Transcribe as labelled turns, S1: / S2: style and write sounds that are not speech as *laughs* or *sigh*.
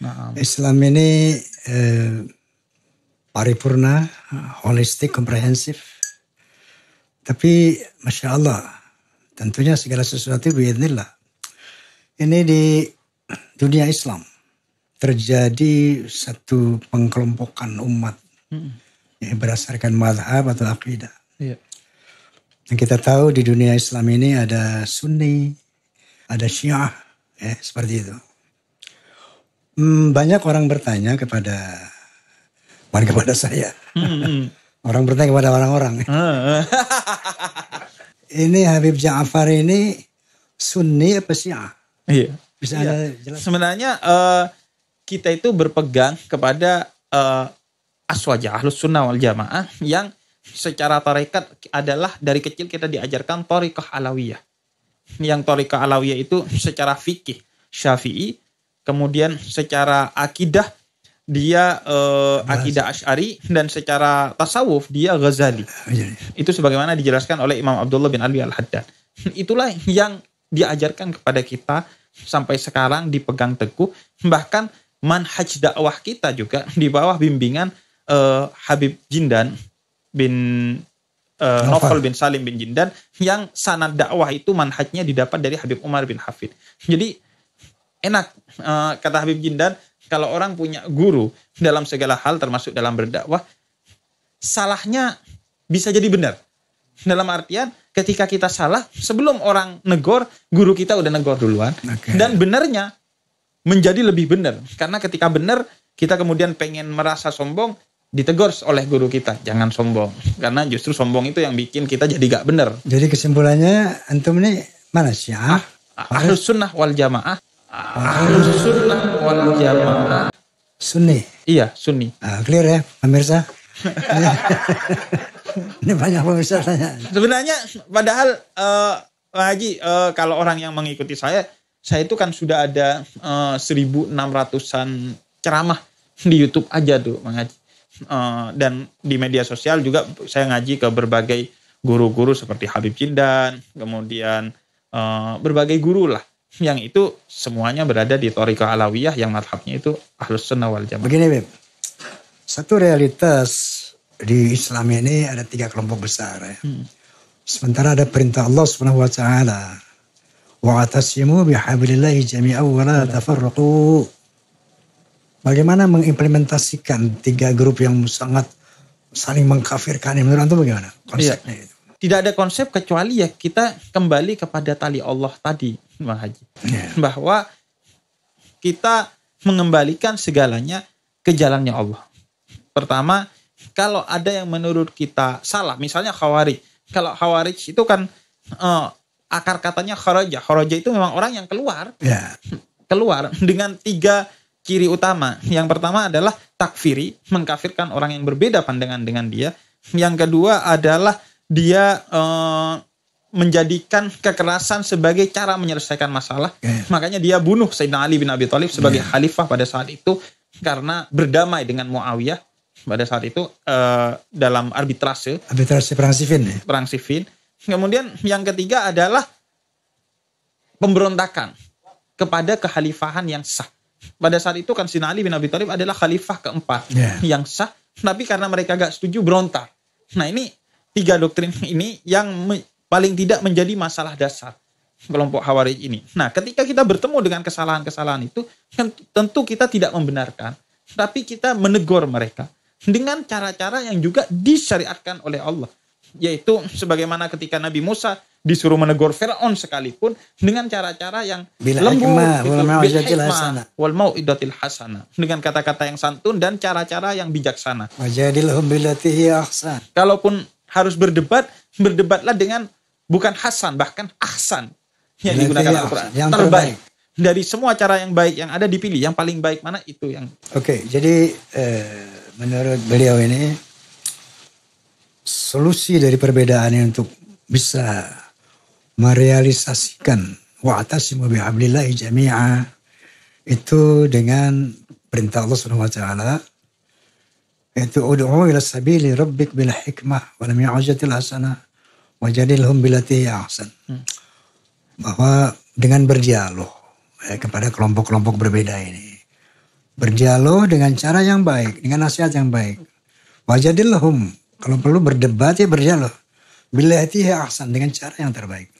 S1: Nah. Um. Islam ini eh, paripurna, holistik, komprehensif. Tapi masya Allah, tentunya segala sesuatu biadnillah. Ini di dunia Islam terjadi satu pengkelompokan umat hmm. yang berdasarkan madhab atau akidah. Yeah. Yang kita tahu di dunia Islam ini ada Sunni, ada Syiah, ya, seperti itu. Hmm, banyak orang bertanya kepada bukan kepada saya. Hmm. hmm. orang bertanya kepada orang-orang. ini Habib Ja'far ini Sunni apa Syiah?
S2: Iya. Bisa iya. Sebenarnya uh, kita itu berpegang kepada uh, eh, aswaja ahlus sunnah wal jamaah yang secara tarekat adalah dari kecil kita diajarkan tarekat alawiyah. Yang tarekat alawiyah itu secara fikih syafi'i Kemudian secara akidah dia uh, akidah Ash'ari dan secara tasawuf dia Ghazali. Ah, iya, iya. Itu sebagaimana dijelaskan oleh Imam Abdullah bin Ali Al-Haddad. *laughs* Itulah yang diajarkan kepada kita sampai sekarang dipegang teguh bahkan manhaj dakwah kita juga di bawah bimbingan uh, Habib Jindan bin uh, eh, Novel bin Salim bin Jindan yang sanad dakwah itu manhajnya didapat dari Habib Umar bin Hafid. Jadi enak eh, kata Habib Jindan kalau orang punya guru dalam segala hal termasuk dalam berdakwah salahnya bisa jadi benar dalam artian ketika kita salah sebelum orang negor guru kita udah negor duluan okay. dan benarnya menjadi lebih benar karena ketika benar kita kemudian pengen merasa sombong ditegur oleh guru kita jangan sombong karena justru sombong itu yang bikin kita jadi gak benar
S1: jadi kesimpulannya antum ini
S2: mana sih ah, ah, ahlus sunnah wal jamaah Ahlus sunnah wal jamaah. Sunni. Iya, Sunni. Ah, clear ya,
S1: pemirsa. *laughs* Ini banyak pemirsa tanya.
S2: Sebenarnya padahal uh, eh, lagi Haji uh, kalau orang yang mengikuti saya, saya itu kan sudah ada uh, eh, 1600-an ceramah di YouTube aja tuh, mengaji. Haji. Uh, dan di media sosial juga saya ngaji ke berbagai guru-guru seperti Habib Jindan, kemudian uh, berbagai guru lah yang itu semuanya berada di Toriko Alawiyah yang madhabnya itu Ahlus Sunnah wal Jamaah.
S1: Begini Beb, satu realitas di Islam ini ada tiga kelompok besar ya. Hmm. Sementara ada perintah Allah Subhanahu wa taala wa atasimu bihablillahi jami'a wa la tafarraqu. Bagaimana mengimplementasikan tiga grup yang sangat saling mengkafirkan menurut Anda bagaimana iya.
S2: konsepnya itu? Tidak ada konsep kecuali ya kita kembali kepada tali Allah tadi Mbak Haji. Iya. Bahwa kita mengembalikan segalanya ke jalannya Allah. Pertama, kalau ada yang menurut kita salah, misalnya khawarij. Kalau khawarij itu kan uh, akar katanya kharaja. Kharaja itu memang orang yang keluar. Yeah. Keluar dengan tiga ciri utama. Yang pertama adalah takfiri, mengkafirkan orang yang berbeda pandangan dengan dia. Yang kedua adalah dia uh, menjadikan kekerasan sebagai cara menyelesaikan masalah. Yeah. Makanya dia bunuh Sayyidina Ali bin Abi Thalib sebagai yeah. khalifah pada saat itu karena berdamai dengan Muawiyah pada saat itu uh, dalam arbitrase.
S1: Arbitrase perang Siffin. Ya?
S2: Perang Siffin. Kemudian yang ketiga adalah pemberontakan kepada kekhalifahan yang sah. Pada saat itu kan Sayyidina Ali bin Abi Thalib adalah khalifah keempat yeah. yang sah. Tapi karena mereka gak setuju berontak. Nah ini tiga doktrin ini yang paling tidak menjadi masalah dasar kelompok Hawarij ini. Nah, ketika kita bertemu dengan kesalahan-kesalahan itu, tentu kita tidak membenarkan, tapi kita menegur mereka dengan cara-cara yang juga disyariatkan oleh Allah, yaitu sebagaimana ketika Nabi Musa disuruh menegur Firaun sekalipun dengan cara-cara yang bila lembut, gitu, wal mau'idatil hasana, dengan kata-kata yang santun dan cara-cara yang bijaksana. Kalaupun harus berdebat, berdebatlah dengan bukan hasan bahkan ahsan yang digunakan Al-Qur'an. Yang terbaik. terbaik. Dari semua cara yang baik yang ada dipilih yang paling baik mana itu yang
S1: Oke, okay, jadi eh, menurut beliau ini solusi dari perbedaan ini untuk bisa merealisasikan wa atasimu bihablillahi jami'a itu dengan perintah Allah Subhanahu wa taala itu ud'u ila sabili rabbik bil hikmah wa lam ya'jatil hasanah wajadilhum bilati ahsan. Ya, hmm. Bahwa dengan berdialog ya, kepada kelompok-kelompok berbeda ini. Berdialog dengan cara yang baik, dengan nasihat yang baik. Wajadilhum, kalau perlu berdebat ya berdialog. Bilati ya, ahsan, dengan cara yang terbaik.